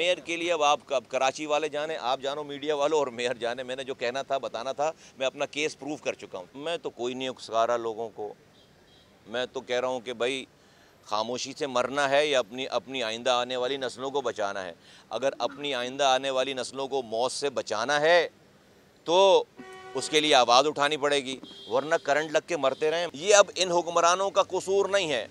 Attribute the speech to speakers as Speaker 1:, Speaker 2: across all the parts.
Speaker 1: mayor के लिए अब आप अब कराची वाले जाने आप जानो मीडिया वालों और मेयर जाने मैंने जो कहना था बताना था मैं अपना केस प्रूव कर चुका हूँ मैं तो कोई नहीं उकसारा लोगों को मैं तो कह रहा हूँ कि भाई खामोशी से मरना है या अपनी अपनी आइंदा आने वाली नस्लों को बचाना है अगर अपनी आइंदा आने वाली नस्लों को मौत से बचाना है तो उसके लिए आवाज़ उठानी पड़ेगी वरना करंट लग के मरते रहें ये अब इन हुक्मरानों का कसूर नहीं है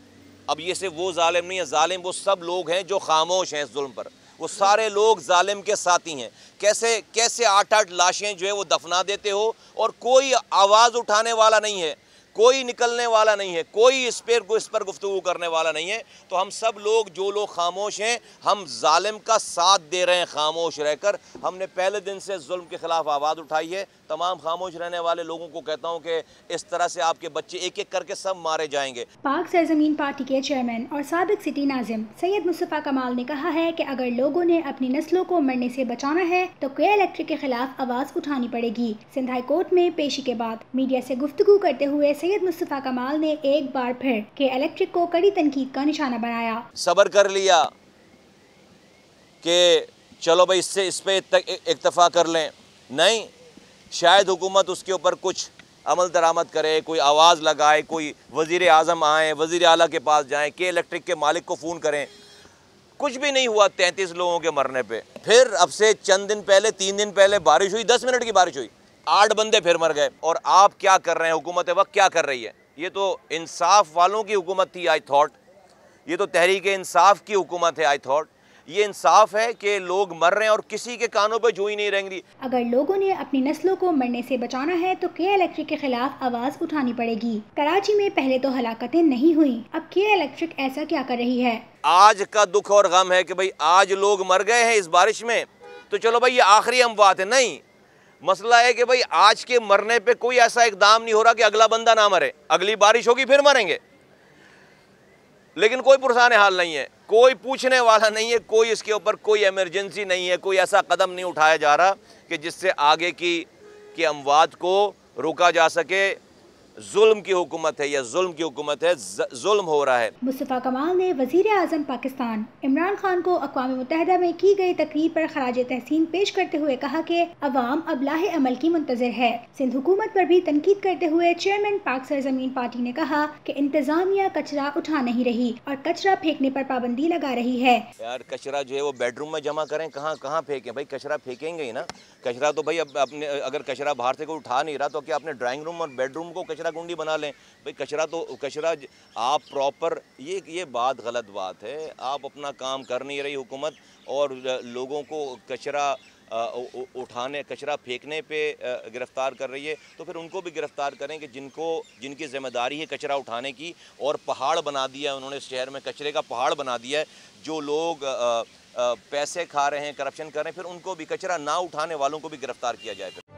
Speaker 1: अब ये सिर्फ वो ालिम नहीं है ालिम वो सब लोग हैं जो खामोश हैं इस जुल्म पर वो सारे लोग जालिम के साथी हैं कैसे कैसे आठ आठ लाशें जो है वो दफना देते हो और कोई आवाज़ उठाने वाला नहीं है कोई निकलने वाला नहीं है कोई इस पर इस पर गुफ्तु करने वाला नहीं है तो हम सब लोग जो लोग खामोश हैं हम ालिम का साथ दे रहे हैं खामोश रहकर हमने पहले दिन से जुल्म के ख़िलाफ़ आवाज़ उठाई है तमाम खामोश रहने वाले लोगों को कहता हूँ कि इस तरह से आपके बच्चे एक एक करके सब मारे जाएंगे
Speaker 2: पाक सरजमीन पार्टी के चेयरमैन और सबक सिटी नाजिम सैयद मुस्तफ़ा कमाल ने कहा है कि अगर लोगों ने अपनी नस्लों को मरने से बचाना है तो के इलेक्ट्रिक के खिलाफ आवाज़ उठानी पड़ेगी सिंधाई कोर्ट में पेशी के बाद मीडिया से गुफ्तु करते हुए सैयद मुस्तफ़ा कमाल ने एक बार फिर के इलेक्ट्रिक को कड़ी तनकीद का निशाना बनाया
Speaker 1: सबर कर लिया के चलो भाई इससे इस पर इतफा कर लें नहीं शायद हुकूमत उसके ऊपर कुछ अमल दरामद करे कोई आवाज़ लगाए कोई वज़ी अजम आए वज़ी अल के पास जाएँ के इलेक्ट्रिक के मालिक को फ़ोन करें कुछ भी नहीं हुआ तैंतीस लोगों के मरने पे फिर अब से चंद दिन पहले तीन दिन पहले बारिश हुई दस मिनट की बारिश हुई आठ बंदे फिर मर गए और आप क्या कर रहे हैं हुकूमत वक्त क्या कर रही है ये तो इंसाफ वालों की हुकूमत थी आई थॉट ये तो तहरीक इंसाफ की हुकूमत है आई थॉट ये इंसाफ है कि लोग मर रहे हैं और किसी के कानों पर जू नहीं रहेंगी
Speaker 2: अगर लोगों ने अपनी नस्लों को मरने से बचाना है तो के इलेक्ट्रिक के खिलाफ आवाज उठानी पड़ेगी कराची में पहले तो हलाकतें नहीं हुई अब के इलेक्ट्रिक ऐसा क्या कर रही है
Speaker 1: आज का दुख और गम है कि भाई आज लोग मर गए हैं इस बारिश में तो चलो भाई ये आखिरी बात है नहीं मसला है कि भाई आज के मरने पे कोई ऐसा इकदाम नहीं हो रहा कि अगला बंदा ना मरे अगली बारिश होगी फिर मरेंगे लेकिन कोई पुरसान हाल नहीं है कोई पूछने वाला नहीं है कोई इसके ऊपर कोई इमरजेंसी नहीं है कोई ऐसा कदम नहीं उठाया जा रहा कि जिससे आगे की के अमवात को रोका जा सके जुल्म की हुकूमत है या जुल्म की हुकूमत है जुल्म हो रहा है
Speaker 2: मुस्तफ़ा कमाल ने वजीर अजम पाकिस्तान इमरान खान को अकवा मुतहदा में की गई तकरीर पर खराज तहसीन पेश करते हुए कहा कि अवाम अब लाह अमल की मुंतजर है सिंध हुकूमत पर भी तनकीद करते हुए चेयरमैन पाक सरजमीन पार्टी ने कहा की इंतजामिया कचरा उठा नहीं रही और कचरा फेंकने पर पाबंदी लगा रही है
Speaker 1: यार कचरा जो है वो बेडरूम में जमा करें कहाँ कहाँ फेंके भाई कचरा फेंकेंगे ना कचरा तो भाई अब अपने अगर कचरा बाहर से कोई उठा नहीं रहा तो क्या अपने ड्राइंग रूम और बेडरूम को कचरा कुंडी बना लें भाई कचरा तो कचरा आप प्रॉपर ये ये बात गलत बात है आप अपना काम कर नहीं रही हुकूमत और लोगों को कचरा उठाने कचरा फेंकने पे गिरफ़्तार कर रही है तो फिर उनको भी गिरफ़्तार करें कि जिनको जिनकी ज़िम्मेदारी है कचरा उठाने की और पहाड़ बना दिया है उन्होंने शहर में कचरे का पहाड़ बना दिया है जो लोग पैसे खा रहे हैं करप्शन कर रहे हैं फिर उनको भी कचरा ना उठाने वालों को भी गिरफ़्तार किया जाए